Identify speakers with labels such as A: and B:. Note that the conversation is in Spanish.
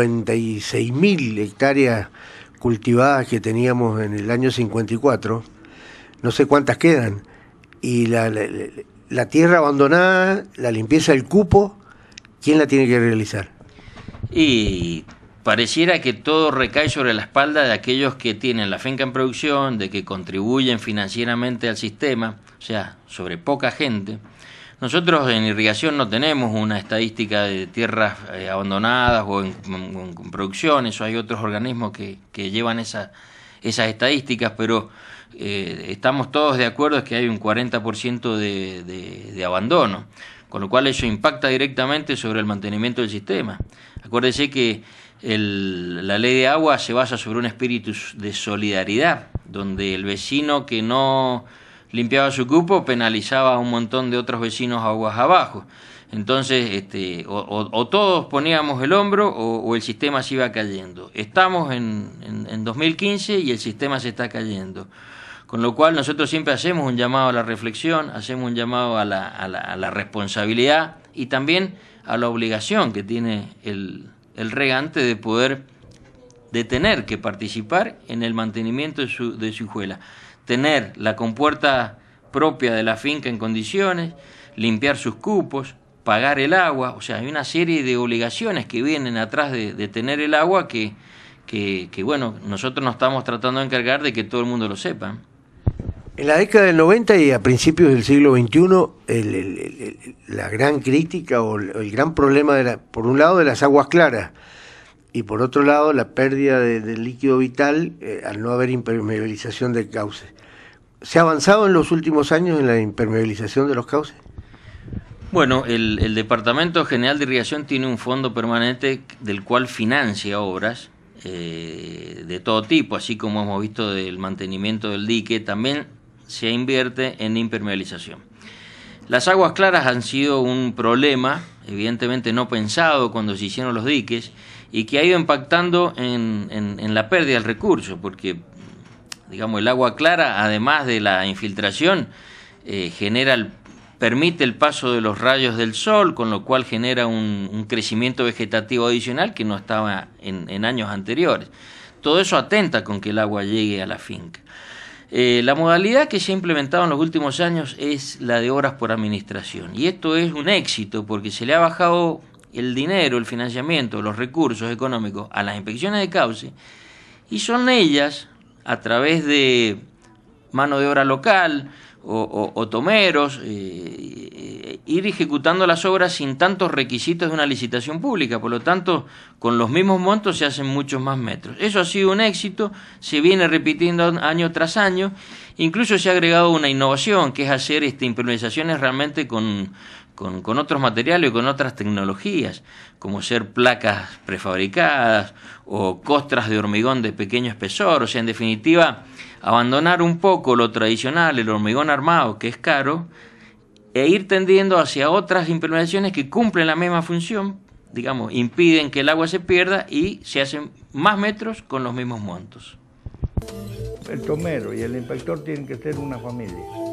A: 96.000 hectáreas cultivadas que teníamos en el año 54, no sé cuántas quedan, y la, tierra abandonada, la limpieza del cupo, ¿quién la tiene que realizar?
B: Y pareciera que todo recae sobre la espalda de aquellos que tienen la finca en producción, de que contribuyen financieramente al sistema, o sea, sobre poca gente. Nosotros en irrigación no tenemos una estadística de tierras eh, abandonadas o en, producción, eso hay otros organismos que, llevan esas estadísticas, pero eh, estamos todos de acuerdo que hay un 40% de, abandono, con lo cual eso impacta directamente sobre el mantenimiento del sistema. Acuérdese que la ley de agua se basa sobre un espíritu de solidaridad, donde el vecino que no limpiaba su cupo, penalizaba a un montón de otros vecinos aguas abajo. Entonces, este, o, todos poníamos el hombro o, el sistema se iba cayendo. Estamos en, en, 2015 y el sistema se está cayendo. Con lo cual nosotros siempre hacemos un llamado a la reflexión, hacemos un llamado a la, a la, responsabilidad y también a la obligación que tiene el, el, regante de poder, de tener que participar en el mantenimiento de su, de su hijuela tener la compuerta propia de la finca en condiciones, limpiar sus cupos, pagar el agua, o sea, hay una serie de obligaciones que vienen atrás de, tener el agua que, que, bueno, nosotros nos estamos tratando de encargar de que todo el mundo lo sepa.
A: En la década del 90 y a principios del siglo XXI, la gran crítica o el, gran problema, por un lado, de las aguas claras, y por otro lado la pérdida de, líquido vital eh, al no haber impermeabilización de cauces. ¿Se ha avanzado en los últimos años en la impermeabilización de los cauces?
B: Bueno, el, Departamento General de Irrigación tiene un fondo permanente del cual financia obras eh, de todo tipo, así como hemos visto del mantenimiento del dique, también se invierte en impermeabilización. Las aguas claras han sido un problema, evidentemente no pensado cuando se hicieron los diques, y que ha ido impactando en, la pérdida del recurso, porque digamos el agua clara, además de la infiltración, eh, genera permite el paso de los rayos del sol, con lo cual genera un, crecimiento vegetativo adicional que no estaba en, años anteriores. Todo eso atenta con que el agua llegue a la finca. Eh, la modalidad que se ha implementado en los últimos años es la de horas por administración y esto es un éxito porque se le ha bajado el dinero, el financiamiento, los recursos económicos a las inspecciones de cauce y son ellas, a través de mano de obra local o, tomeros, eh, eh, ir ejecutando las obras sin tantos requisitos de una licitación pública. Por lo tanto, con los mismos montos se hacen muchos más metros. Eso ha sido un éxito, se viene repitiendo año tras año. Incluso se ha agregado una innovación, que es hacer este, improvisaciones realmente con con, otros materiales y con otras tecnologías, como ser placas prefabricadas o costras de hormigón de pequeño espesor, o sea, en definitiva, abandonar un poco lo tradicional, el hormigón armado, que es caro, e ir tendiendo hacia otras implementaciones que cumplen la misma función, digamos, impiden que el agua se pierda y se hacen más metros con los mismos montos.
A: El tomero y el inspector tienen que ser una familia.